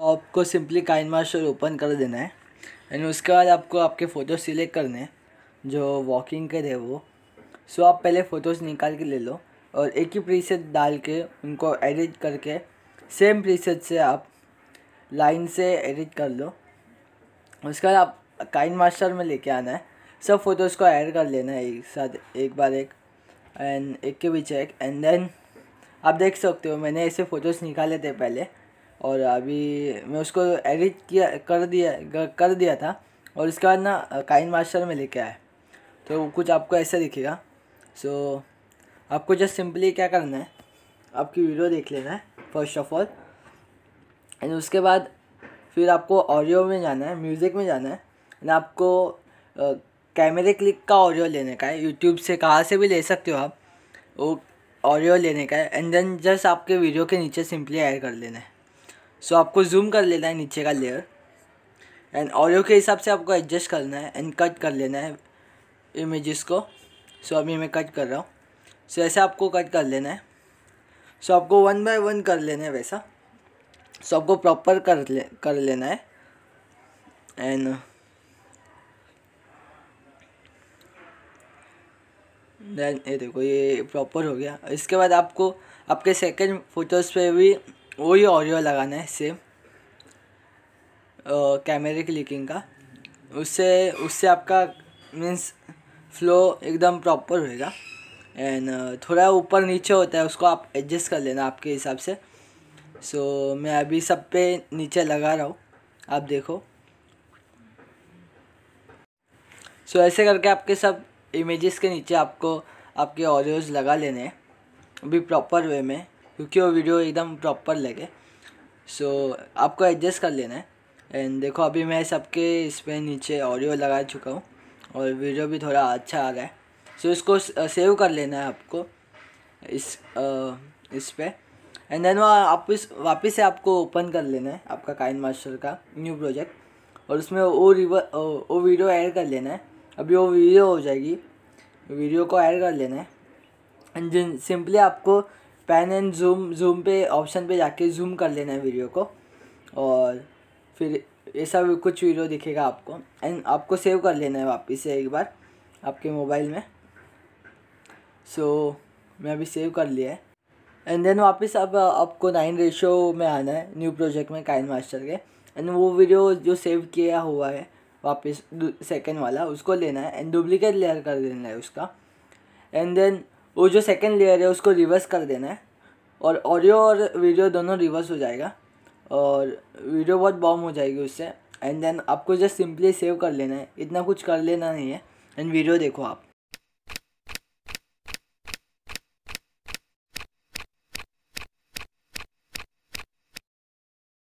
तो आपको simply Kine master open कर देना है एंड उसके बाद आपको आपके फ़ोटो सिलेक्ट करने हैं जो वॉकिंग के थे वो सो आप पहले फ़ोटोज़ निकाल के ले लो और एक ही प्रीसेट डाल के उनको एडिट करके सेम प्रीसेट से आप लाइन से एडिट कर लो उसके बाद आप काइन मास्टर में लेके आना है सब फ़ोटोज़ को ऐड कर लेना है एक साथ एक बार एक एंड एक के पीछे एक एंड देन आप देख सकते हो मैंने ऐसे फ़ोटोज़ निकाले थे पहले और अभी मैं उसको एडिट किया कर दिया कर दिया था और इसके बाद ना काइन मास्टर में लेके आए तो कुछ आपको ऐसा दिखेगा सो so, आपको जस्ट सिंपली क्या करना है आपकी वीडियो देख लेना है फर्स्ट ऑफ ऑल एंड उसके बाद फिर आपको ऑडियो में जाना है म्यूज़िक में जाना है एंड आपको कैमरे क्लिक का ऑडियो लेने का है यूट्यूब से कहाँ से भी ले सकते हो आप वो ऑडियो लेने का है एंड देन जस्ट आपके वीडियो के नीचे सिंपली ऐड कर लेना है सो so, आपको जूम कर लेना है नीचे का लेयर एंड ऑडियो के हिसाब से आपको एडजस्ट करना है एंड कट कर लेना है इमेजेस को सो so, अभी मैं कट कर रहा हूँ सो so, ऐसे आपको कट कर लेना है सो so, आपको वन बाय वन कर लेना है वैसा सो so, आपको प्रॉपर कर ले कर लेना है एंड देन ये देखो ये प्रॉपर हो गया इसके बाद आपको आपके सेकंड फोटोज़ पे भी वही ऑडियो लगाना है सेम कैमरे की लिकिंग का उससे उससे आपका मीन्स फ्लो एकदम प्रॉपर होएगा एंड थोड़ा ऊपर नीचे होता है उसको आप एडजस्ट कर लेना आपके हिसाब से सो so, मैं अभी सब पे नीचे लगा रहा हूँ आप देखो सो so, ऐसे करके आपके सब इमेजेस के नीचे आपको आपके ऑडियोज़ लगा लेने हैं अभी प्रॉपर वे में क्योंकि वो वीडियो एकदम प्रॉपर लगे सो so, आपको एडजस्ट कर लेना है एंड देखो अभी मैं सबके इस पर नीचे ऑडियो लगा चुका हूँ और वीडियो भी थोड़ा अच्छा आ रहा है सो इसको सेव कर लेना है आपको इस आ, इस पर एंड देन आप इस वापस से आपको ओपन कर लेना है आपका काइन मास्टर का न्यू प्रोजेक्ट और उसमें वो रिवर वो वीडियो ऐड कर लेना है अभी वो वीडियो हो जाएगी वीडियो को ऐड कर लेना है एंड जिन सिंपली आपको पैन एंड जूम जूम पे ऑप्शन पे जाके जूम कर लेना है वीडियो को और फिर ऐसा कुछ वीडियो दिखेगा आपको एंड आपको सेव कर लेना है वापस से एक बार आपके मोबाइल में सो so, मैं अभी सेव कर लिया है एंड देन वापस अब आपको नाइन रेशो में आना है न्यू प्रोजेक्ट में काइन मास्टर के एंड वो वीडियो जो सेव किया हुआ है वापस सेकेंड वाला उसको लेना है एंड डुप्लिकेट लेयर कर देना है उसका एंड देन वो जो सेकेंड लेयर है उसको रिवर्स कर देना है और ऑडियो और वीडियो दोनों रिवर्स हो जाएगा और वीडियो बहुत बॉम हो जाएगी उससे एंड देन आपको जस्ट सिंपली सेव कर लेना है इतना कुछ कर लेना नहीं है एंड वीडियो देखो आप